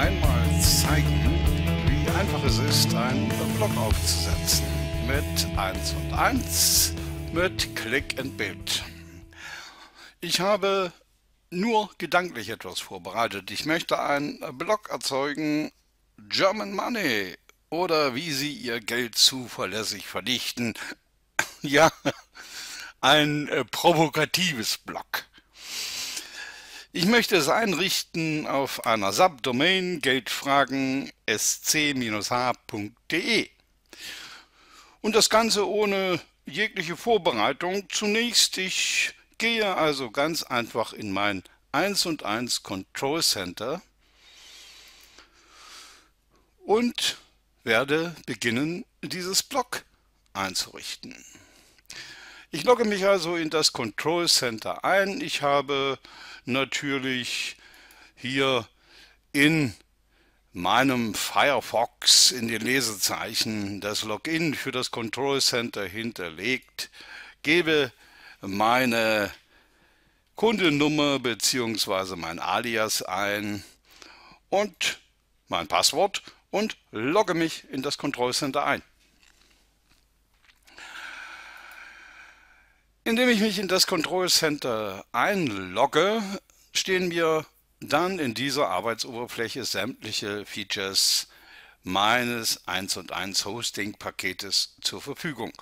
einmal zeigen, wie einfach es ist, einen Blog aufzusetzen. Mit 1 und 1, mit Click and Build. Ich habe nur gedanklich etwas vorbereitet. Ich möchte einen Blog erzeugen, German Money oder wie sie ihr Geld zuverlässig verdichten. ja, ein äh, provokatives Blog. Ich möchte es einrichten auf einer Subdomain geldfragen sc-h.de. Und das Ganze ohne jegliche Vorbereitung. Zunächst, ich gehe also ganz einfach in mein 1 und 1 Control Center und werde beginnen, dieses Block einzurichten. Ich logge mich also in das Control Center ein. Ich habe natürlich hier in meinem Firefox in den Lesezeichen das Login für das Control Center hinterlegt, gebe meine Kundennummer bzw. mein Alias ein und mein Passwort und logge mich in das Control Center ein. Indem ich mich in das Control Center einlogge, stehen mir dann in dieser Arbeitsoberfläche sämtliche Features meines 1 und 1 Hosting Paketes zur Verfügung.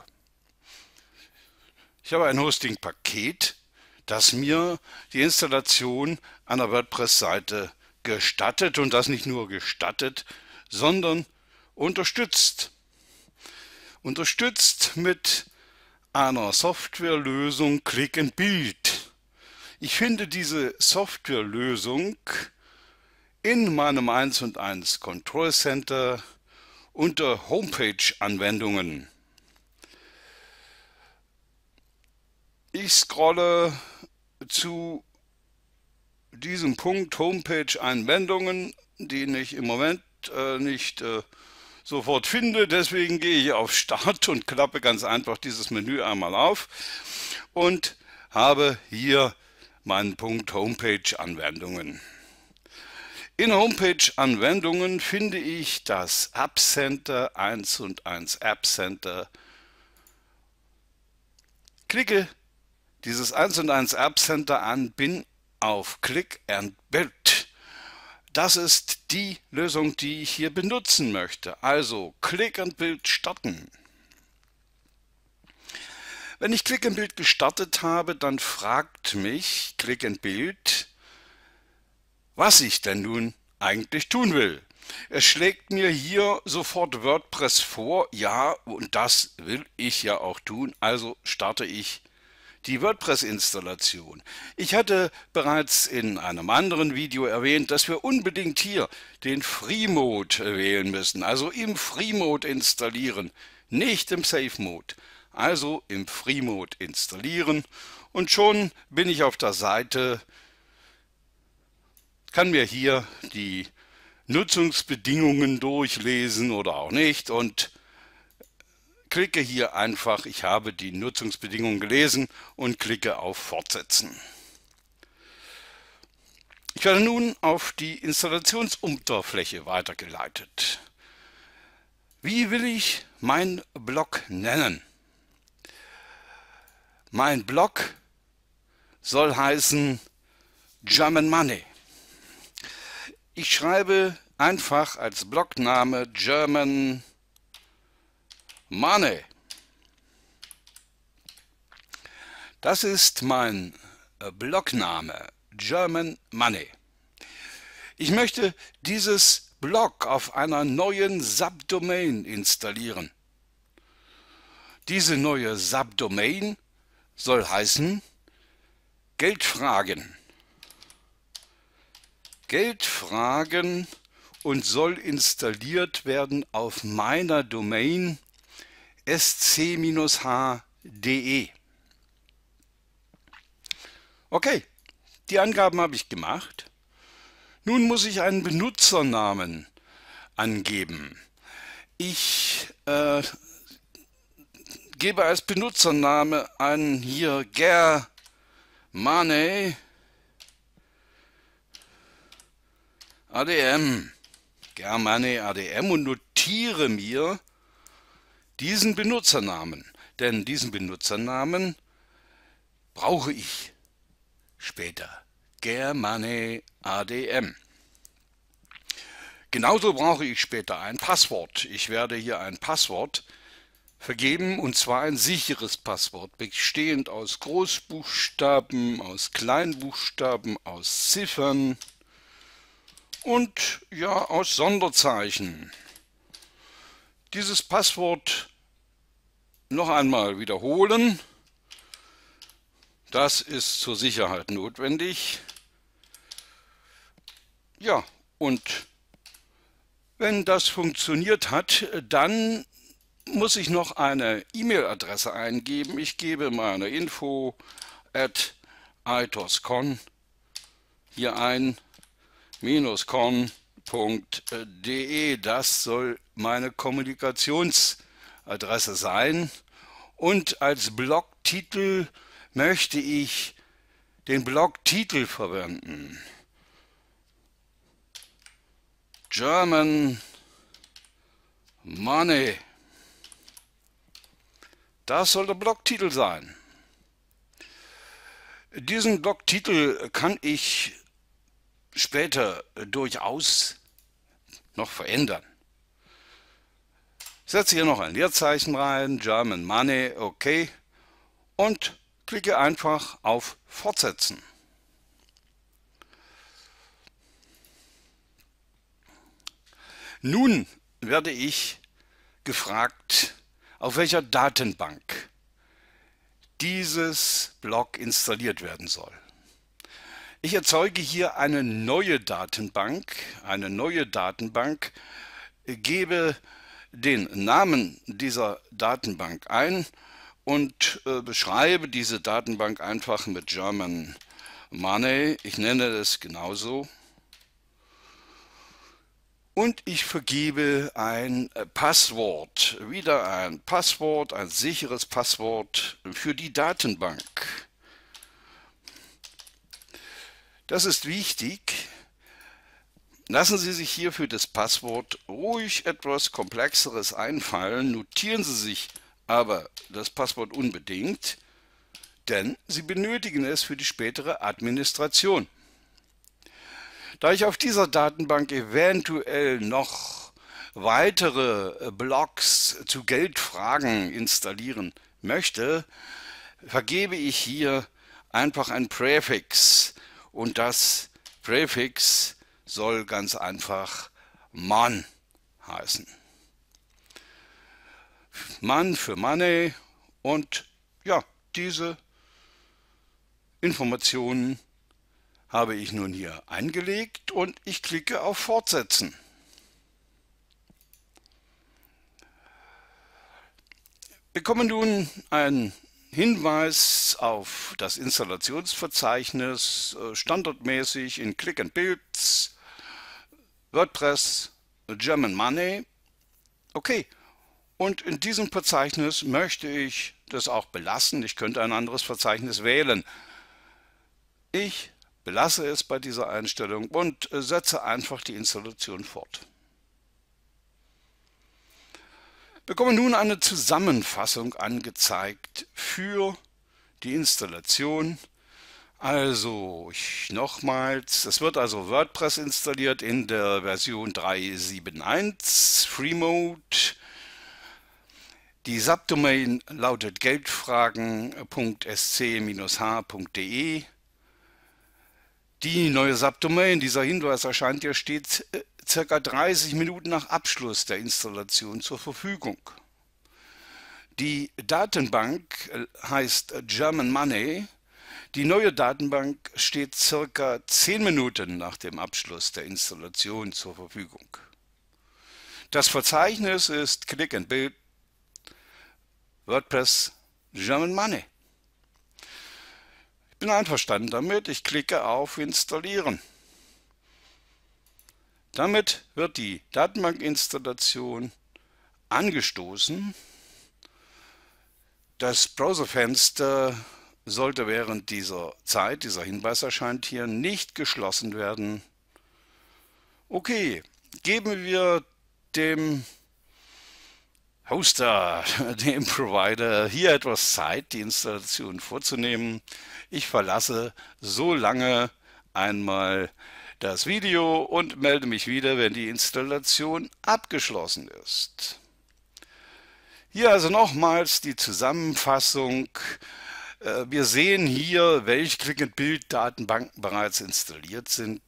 Ich habe ein Hosting Paket, das mir die Installation einer WordPress-Seite gestattet und das nicht nur gestattet, sondern unterstützt. Unterstützt mit einer Softwarelösung Click and Build. Ich finde diese Softwarelösung in meinem 1 und 1 Control Center unter Homepage Anwendungen. Ich scrolle zu diesem Punkt Homepage Anwendungen, den ich im Moment äh, nicht äh, sofort finde. Deswegen gehe ich auf Start und klappe ganz einfach dieses Menü einmal auf und habe hier meinen Punkt Homepage Anwendungen. In Homepage Anwendungen finde ich das App Center 1 und 1 App Center. Klicke dieses 1 und 1 App Center an, bin auf Click and Build das ist die Lösung, die ich hier benutzen möchte. Also Klick und Bild starten. Wenn ich Klick und Bild gestartet habe, dann fragt mich Klick und Bild, was ich denn nun eigentlich tun will. Er schlägt mir hier sofort WordPress vor, ja, und das will ich ja auch tun, also starte ich die WordPress-Installation. Ich hatte bereits in einem anderen Video erwähnt, dass wir unbedingt hier den Free Mode wählen müssen, also im Free Mode installieren, nicht im Safe Mode. Also im Free Mode installieren und schon bin ich auf der Seite, kann mir hier die Nutzungsbedingungen durchlesen oder auch nicht und Klicke hier einfach, ich habe die Nutzungsbedingungen gelesen und klicke auf Fortsetzen. Ich werde nun auf die Installationsunterfläche weitergeleitet. Wie will ich meinen Blog nennen? Mein Blog soll heißen German Money. Ich schreibe einfach als Blogname German Money. Money. Das ist mein äh, Blogname German Money. Ich möchte dieses Blog auf einer neuen Subdomain installieren. Diese neue Subdomain soll heißen Geldfragen. Geldfragen und soll installiert werden auf meiner Domain sc-h.de. Okay, die Angaben habe ich gemacht. Nun muss ich einen Benutzernamen angeben. Ich äh, gebe als Benutzername an hier Germane ADM. Germane ADM und notiere mir diesen Benutzernamen, denn diesen Benutzernamen brauche ich später. Germane ADM. Genauso brauche ich später ein Passwort. Ich werde hier ein Passwort vergeben und zwar ein sicheres Passwort, bestehend aus Großbuchstaben, aus Kleinbuchstaben, aus Ziffern und ja aus Sonderzeichen dieses Passwort noch einmal wiederholen. Das ist zur Sicherheit notwendig. Ja, und wenn das funktioniert hat, dann muss ich noch eine E-Mail-Adresse eingeben. Ich gebe meine info at itoscon hier ein, minus con www.de. Äh, das soll meine Kommunikationsadresse sein. Und als Blogtitel möchte ich den Blogtitel verwenden. German Money. Das soll der Blogtitel sein. Diesen Blogtitel kann ich später äh, durchaus noch verändern. Ich setze hier noch ein Leerzeichen rein, German Money, OK, und klicke einfach auf Fortsetzen. Nun werde ich gefragt, auf welcher Datenbank dieses Blog installiert werden soll. Ich erzeuge hier eine neue Datenbank, eine neue Datenbank, gebe den Namen dieser Datenbank ein und äh, beschreibe diese Datenbank einfach mit German Money. Ich nenne es genauso. Und ich vergebe ein äh, Passwort, wieder ein Passwort, ein sicheres Passwort für die Datenbank. Das ist wichtig. Lassen Sie sich hierfür das Passwort ruhig etwas komplexeres einfallen, notieren Sie sich aber das Passwort unbedingt, denn Sie benötigen es für die spätere Administration. Da ich auf dieser Datenbank eventuell noch weitere äh, Blogs zu Geldfragen installieren möchte, vergebe ich hier einfach ein Präfix, und das Präfix soll ganz einfach Mann heißen. Mann für Money und ja, diese Informationen habe ich nun hier eingelegt und ich klicke auf Fortsetzen. Wir bekommen nun ein Hinweis auf das Installationsverzeichnis äh, standardmäßig in Click and Builds, WordPress, German Money. Okay, und in diesem Verzeichnis möchte ich das auch belassen. Ich könnte ein anderes Verzeichnis wählen. Ich belasse es bei dieser Einstellung und äh, setze einfach die Installation fort. bekommen nun eine Zusammenfassung angezeigt für die Installation. Also ich nochmals, es wird also WordPress installiert in der Version 3.7.1 Free Mode. Die Subdomain lautet geldfragen.sc-h.de. Die neue Subdomain, dieser Hinweis erscheint ja stets äh, circa 30 Minuten nach Abschluss der Installation zur Verfügung. Die Datenbank äh, heißt German Money. Die neue Datenbank steht circa 10 Minuten nach dem Abschluss der Installation zur Verfügung. Das Verzeichnis ist Click and Build WordPress German Money. Ich bin einverstanden damit. Ich klicke auf Installieren. Damit wird die Datenbankinstallation angestoßen. Das Browserfenster sollte während dieser Zeit, dieser Hinweis erscheint hier, nicht geschlossen werden. Okay, geben wir dem Hoster, dem Provider, hier etwas Zeit, die Installation vorzunehmen. Ich verlasse so lange einmal die das Video und melde mich wieder, wenn die Installation abgeschlossen ist. Hier also nochmals die Zusammenfassung. Äh, wir sehen hier, welche Click datenbanken bereits installiert sind.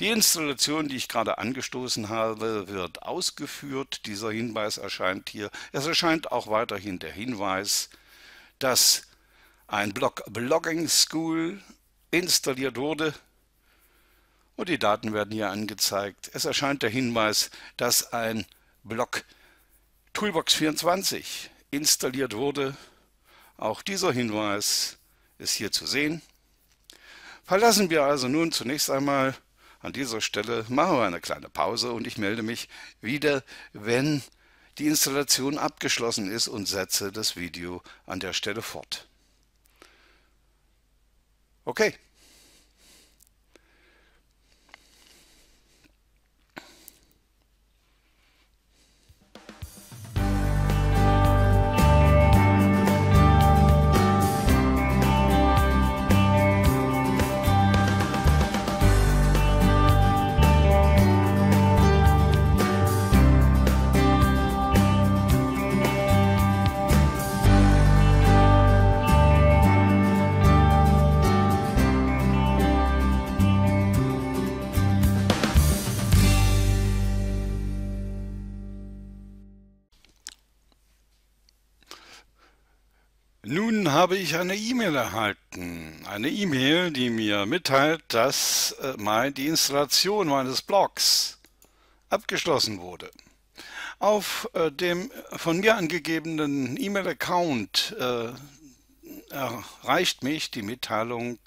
Die Installation, die ich gerade angestoßen habe, wird ausgeführt. Dieser Hinweis erscheint hier. Es erscheint auch weiterhin der Hinweis, dass ein Blog Blogging School installiert wurde und die Daten werden hier angezeigt. Es erscheint der Hinweis, dass ein Block Toolbox 24 installiert wurde. Auch dieser Hinweis ist hier zu sehen. Verlassen wir also nun zunächst einmal an dieser Stelle, machen wir eine kleine Pause und ich melde mich wieder, wenn die Installation abgeschlossen ist und setze das Video an der Stelle fort. Okay. habe ich eine E-Mail erhalten. Eine E-Mail, die mir mitteilt, dass äh, die Installation meines Blogs abgeschlossen wurde. Auf äh, dem von mir angegebenen E-Mail-Account äh, erreicht mich die Mitteilung,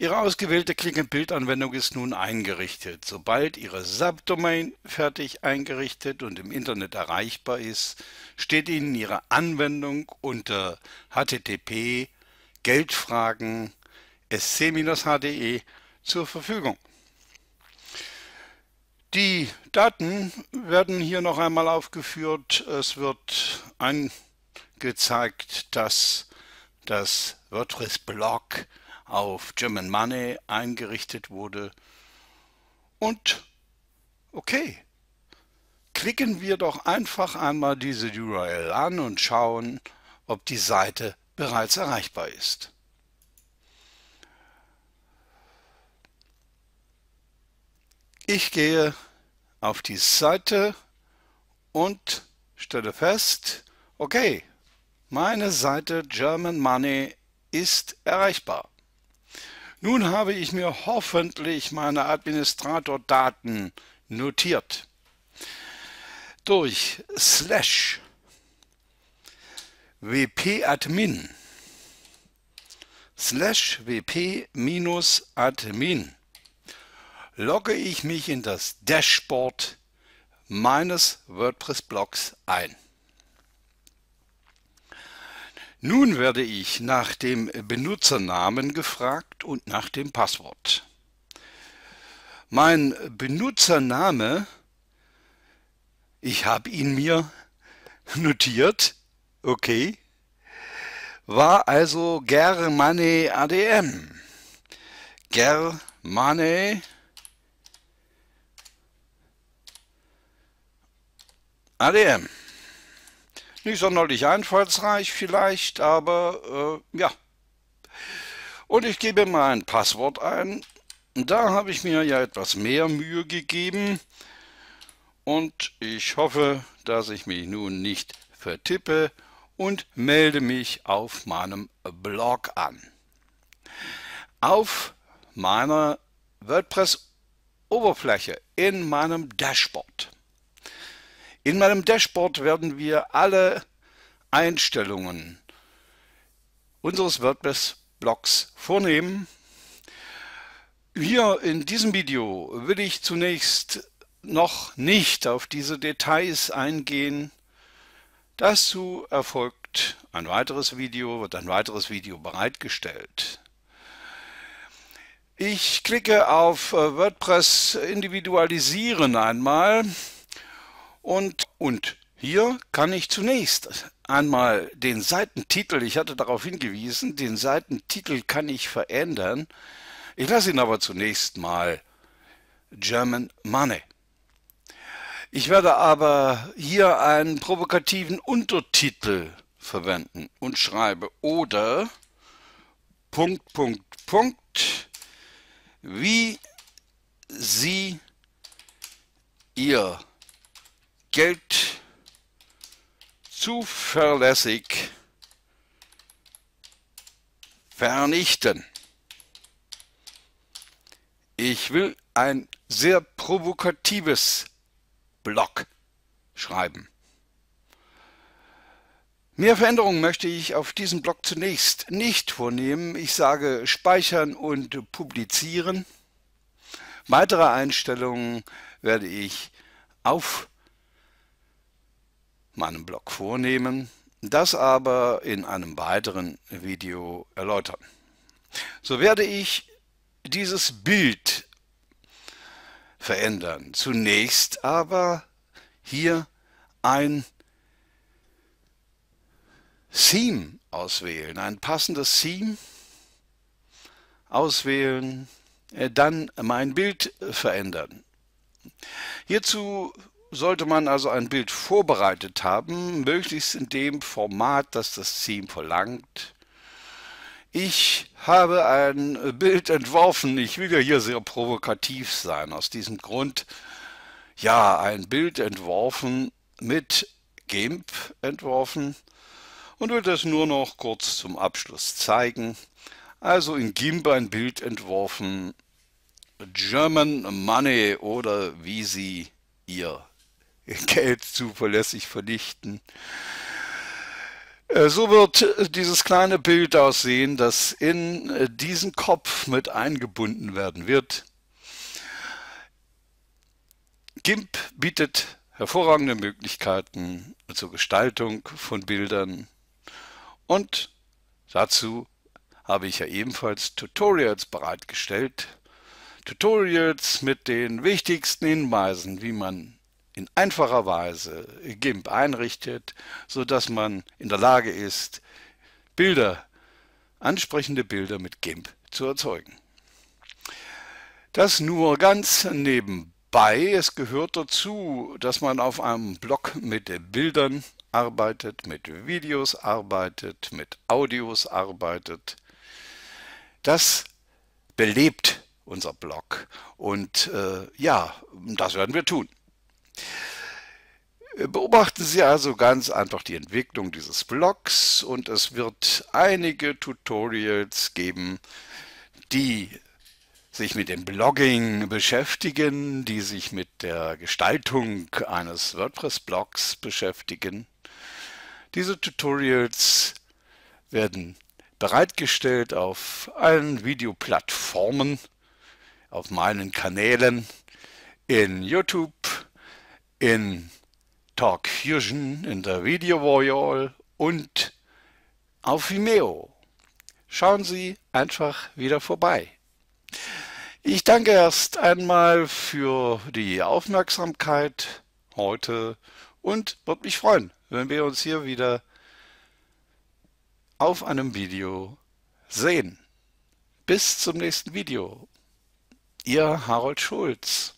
Ihre ausgewählte click and anwendung ist nun eingerichtet. Sobald Ihre Subdomain fertig eingerichtet und im Internet erreichbar ist, steht Ihnen Ihre Anwendung unter http geldfragen sc-hde zur Verfügung. Die Daten werden hier noch einmal aufgeführt. Es wird angezeigt, dass das WordPress-Blog auf German Money eingerichtet wurde. Und okay, klicken wir doch einfach einmal diese URL an und schauen, ob die Seite bereits erreichbar ist. Ich gehe auf die Seite und stelle fest, okay, meine Seite German Money ist erreichbar. Nun habe ich mir hoffentlich meine Administratordaten notiert. Durch slash wp-admin slash wp-admin logge ich mich in das Dashboard meines WordPress-Blogs ein. Nun werde ich nach dem Benutzernamen gefragt und nach dem Passwort. Mein Benutzername, ich habe ihn mir notiert, okay, war also Germane ADM. Germane ADM. Nicht sonderlich einfallsreich vielleicht, aber äh, ja. Und ich gebe mein Passwort ein. Da habe ich mir ja etwas mehr Mühe gegeben. Und ich hoffe, dass ich mich nun nicht vertippe und melde mich auf meinem Blog an. Auf meiner WordPress-Oberfläche in meinem Dashboard in meinem Dashboard werden wir alle Einstellungen unseres WordPress-Blogs vornehmen. Hier in diesem Video will ich zunächst noch nicht auf diese Details eingehen. Dazu erfolgt ein weiteres Video, wird ein weiteres Video bereitgestellt. Ich klicke auf äh, WordPress individualisieren einmal und, und hier kann ich zunächst einmal den Seitentitel, ich hatte darauf hingewiesen, den Seitentitel kann ich verändern. Ich lasse ihn aber zunächst mal German Money. Ich werde aber hier einen provokativen Untertitel verwenden und schreibe oder Punkt, Punkt, Punkt, wie Sie Ihr Geld zuverlässig vernichten. Ich will ein sehr provokatives Blog schreiben. Mehr Veränderungen möchte ich auf diesem Blog zunächst nicht vornehmen. Ich sage speichern und publizieren. Weitere Einstellungen werde ich auf meinem Blog vornehmen, das aber in einem weiteren Video erläutern. So werde ich dieses Bild verändern. Zunächst aber hier ein Theme auswählen, ein passendes Theme auswählen, äh, dann mein Bild verändern. Hierzu sollte man also ein Bild vorbereitet haben, möglichst in dem Format, das das Team verlangt. Ich habe ein Bild entworfen, ich will ja hier sehr provokativ sein, aus diesem Grund, ja, ein Bild entworfen mit GIMP entworfen und will das nur noch kurz zum Abschluss zeigen. Also in GIMP ein Bild entworfen, German Money oder wie sie ihr Geld zuverlässig vernichten. Äh, so wird dieses kleine Bild aussehen, das in äh, diesen Kopf mit eingebunden werden wird. GIMP bietet hervorragende Möglichkeiten zur Gestaltung von Bildern und dazu habe ich ja ebenfalls Tutorials bereitgestellt. Tutorials mit den wichtigsten Hinweisen, wie man in einfacher Weise GIMP einrichtet, sodass man in der Lage ist, Bilder, ansprechende Bilder mit GIMP zu erzeugen. Das nur ganz nebenbei. Es gehört dazu, dass man auf einem Blog mit Bildern arbeitet, mit Videos arbeitet, mit Audios arbeitet. Das belebt unser Blog. Und äh, ja, das werden wir tun. Beobachten Sie also ganz einfach die Entwicklung dieses Blogs und es wird einige Tutorials geben, die sich mit dem Blogging beschäftigen, die sich mit der Gestaltung eines WordPress-Blogs beschäftigen. Diese Tutorials werden bereitgestellt auf allen Videoplattformen, auf meinen Kanälen in YouTube, in Talkfusion, in der Video Royal und auf Vimeo. Schauen Sie einfach wieder vorbei. Ich danke erst einmal für die Aufmerksamkeit heute und würde mich freuen, wenn wir uns hier wieder auf einem Video sehen. Bis zum nächsten Video. Ihr Harold Schulz.